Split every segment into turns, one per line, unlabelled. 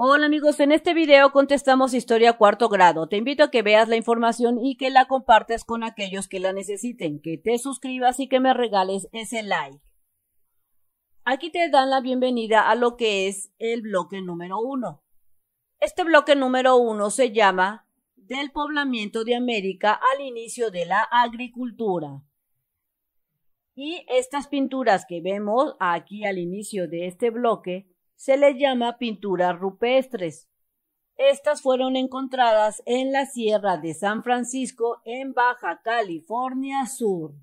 Hola amigos, en este video contestamos historia cuarto grado. Te invito a que veas la información y que la compartas con aquellos que la necesiten, que te suscribas y que me regales ese like. Aquí te dan la bienvenida a lo que es el bloque número uno. Este bloque número uno se llama Del poblamiento de América al inicio de la agricultura. Y estas pinturas que vemos aquí al inicio de este bloque se les llama pinturas rupestres. Estas fueron encontradas en la Sierra de San Francisco en Baja California Sur.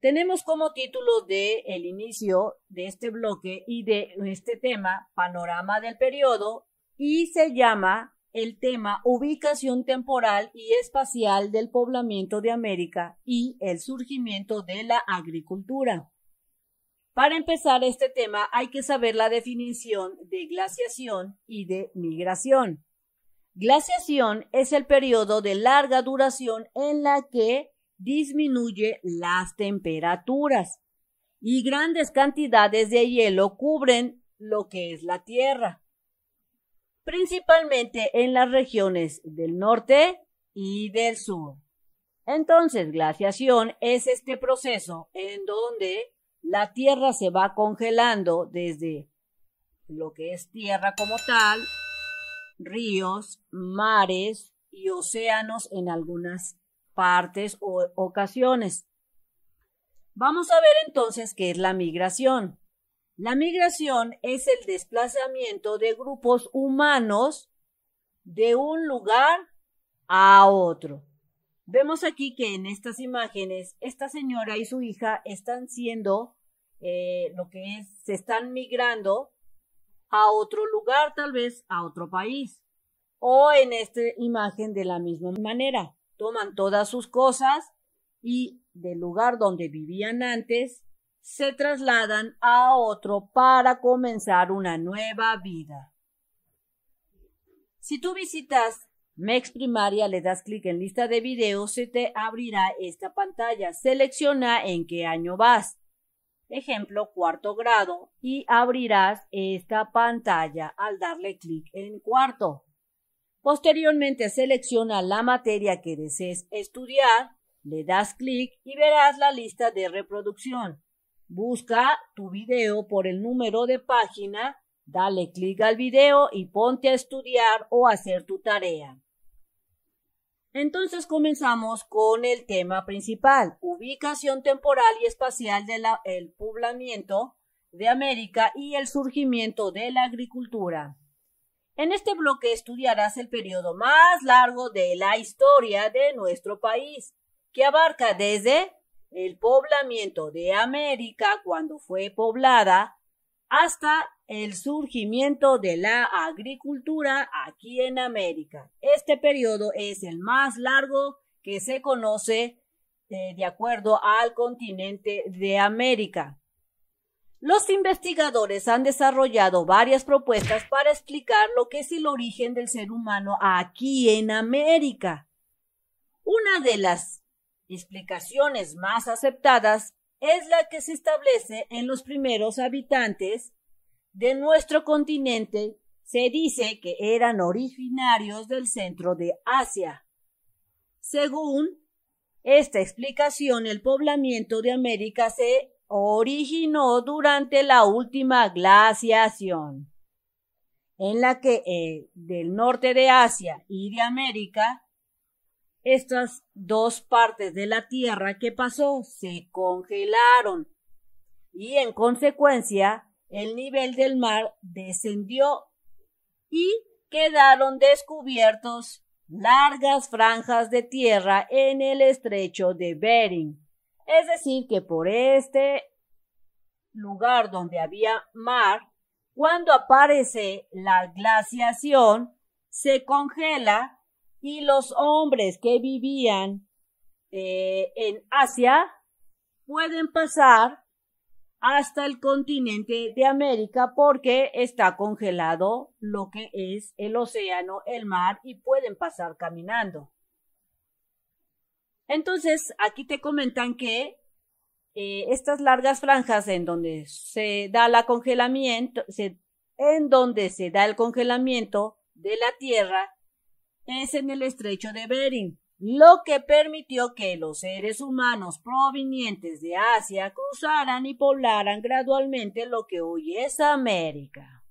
Tenemos como título de el inicio de este bloque y de este tema Panorama del periodo y se llama el tema Ubicación temporal y espacial del poblamiento de América y el surgimiento de la agricultura. Para empezar este tema hay que saber la definición de glaciación y de migración. Glaciación es el periodo de larga duración en la que disminuye las temperaturas y grandes cantidades de hielo cubren lo que es la Tierra, principalmente en las regiones del norte y del sur. Entonces, glaciación es este proceso en donde la Tierra se va congelando desde lo que es tierra como tal, ríos, mares y océanos en algunas partes o ocasiones. Vamos a ver entonces qué es la migración. La migración es el desplazamiento de grupos humanos de un lugar a otro. Vemos aquí que en estas imágenes, esta señora y su hija están siendo eh, lo que es, se están migrando a otro lugar, tal vez a otro país. O en esta imagen de la misma manera, toman todas sus cosas y del lugar donde vivían antes, se trasladan a otro para comenzar una nueva vida. Si tú visitas Mex Primaria, le das clic en lista de videos, se te abrirá esta pantalla. Selecciona en qué año vas. Ejemplo, cuarto grado. Y abrirás esta pantalla al darle clic en cuarto. Posteriormente selecciona la materia que desees estudiar, le das clic y verás la lista de reproducción. Busca tu video por el número de página, dale clic al video y ponte a estudiar o hacer tu tarea. Entonces comenzamos con el tema principal, ubicación temporal y espacial del poblamiento de América y el surgimiento de la agricultura. En este bloque estudiarás el periodo más largo de la historia de nuestro país, que abarca desde el poblamiento de América cuando fue poblada hasta el surgimiento de la agricultura aquí en América. Este periodo es el más largo que se conoce eh, de acuerdo al continente de América. Los investigadores han desarrollado varias propuestas para explicar lo que es el origen del ser humano aquí en América. Una de las explicaciones más aceptadas es la que se establece en los primeros habitantes de nuestro continente, se dice que eran originarios del centro de Asia. Según esta explicación, el poblamiento de América se originó durante la última glaciación, en la que eh, del norte de Asia y de América, estas dos partes de la Tierra que pasó se congelaron y en consecuencia el nivel del mar descendió y quedaron descubiertos largas franjas de tierra en el estrecho de Bering. Es decir, que por este lugar donde había mar, cuando aparece la glaciación, se congela y los hombres que vivían eh, en Asia pueden pasar hasta el continente de América porque está congelado lo que es el océano, el mar y pueden pasar caminando. Entonces, aquí te comentan que eh, estas largas franjas en donde se da el congelamiento, en donde se da el congelamiento de la Tierra, es en el estrecho de Bering lo que permitió que los seres humanos provenientes de Asia cruzaran y poblaran gradualmente lo que hoy es América.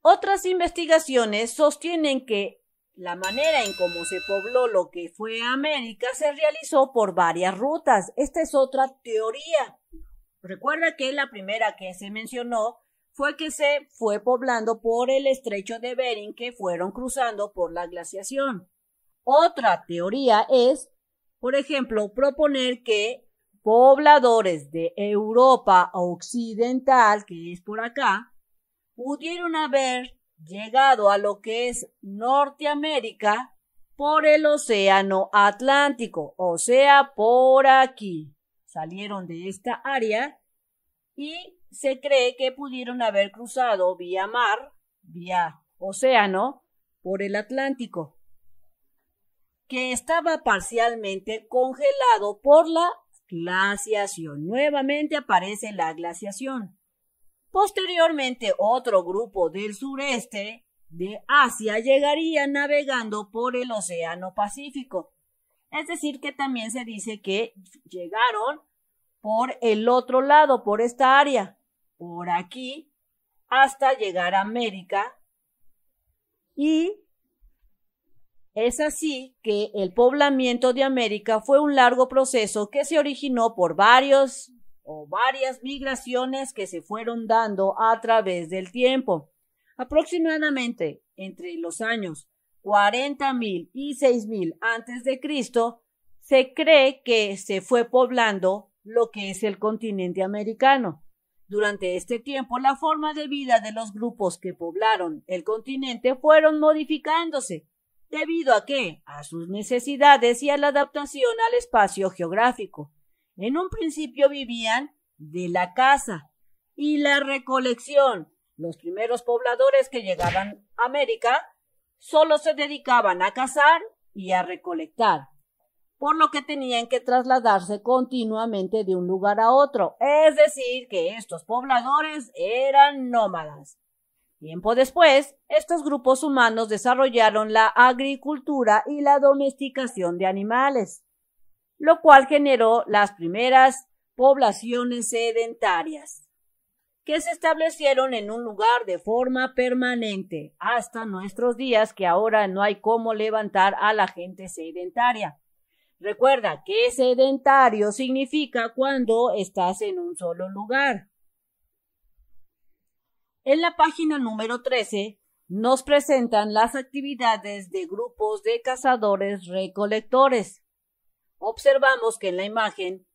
Otras investigaciones sostienen que la manera en cómo se pobló lo que fue América se realizó por varias rutas. Esta es otra teoría. Recuerda que la primera que se mencionó fue que se fue poblando por el estrecho de Bering que fueron cruzando por la glaciación. Otra teoría es, por ejemplo, proponer que pobladores de Europa Occidental, que es por acá, pudieron haber llegado a lo que es Norteamérica por el Océano Atlántico, o sea, por aquí. Salieron de esta área y se cree que pudieron haber cruzado vía mar, vía océano, por el Atlántico, que estaba parcialmente congelado por la glaciación. Nuevamente aparece la glaciación. Posteriormente, otro grupo del sureste de Asia llegaría navegando por el Océano Pacífico. Es decir, que también se dice que llegaron por el otro lado, por esta área por aquí hasta llegar a América y es así que el poblamiento de América fue un largo proceso que se originó por varios o varias migraciones que se fueron dando a través del tiempo. Aproximadamente entre los años 40.000 y 6.000 antes de Cristo, se cree que se fue poblando lo que es el continente americano. Durante este tiempo, la forma de vida de los grupos que poblaron el continente fueron modificándose, debido a que, a sus necesidades y a la adaptación al espacio geográfico. En un principio vivían de la caza y la recolección. Los primeros pobladores que llegaban a América solo se dedicaban a cazar y a recolectar por lo que tenían que trasladarse continuamente de un lugar a otro, es decir, que estos pobladores eran nómadas. Tiempo después, estos grupos humanos desarrollaron la agricultura y la domesticación de animales, lo cual generó las primeras poblaciones sedentarias, que se establecieron en un lugar de forma permanente hasta nuestros días que ahora no hay cómo levantar a la gente sedentaria. Recuerda que sedentario significa cuando estás en un solo lugar. En la página número 13 nos presentan las actividades de grupos de cazadores recolectores. Observamos que en la imagen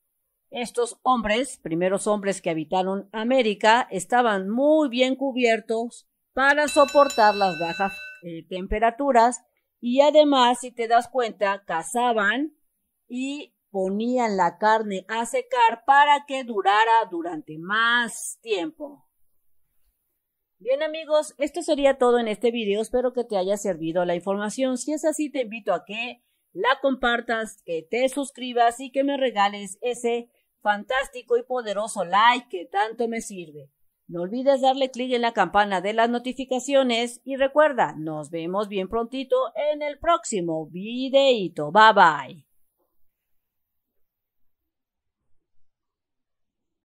estos hombres, primeros hombres que habitaron América, estaban muy bien cubiertos para soportar las bajas eh, temperaturas y además, si te das cuenta, cazaban y ponían la carne a secar para que durara durante más tiempo. Bien amigos, esto sería todo en este video, espero que te haya servido la información, si es así te invito a que la compartas, que te suscribas y que me regales ese fantástico y poderoso like que tanto me sirve. No olvides darle clic en la campana de las notificaciones y recuerda, nos vemos bien prontito en el próximo videito. Bye bye.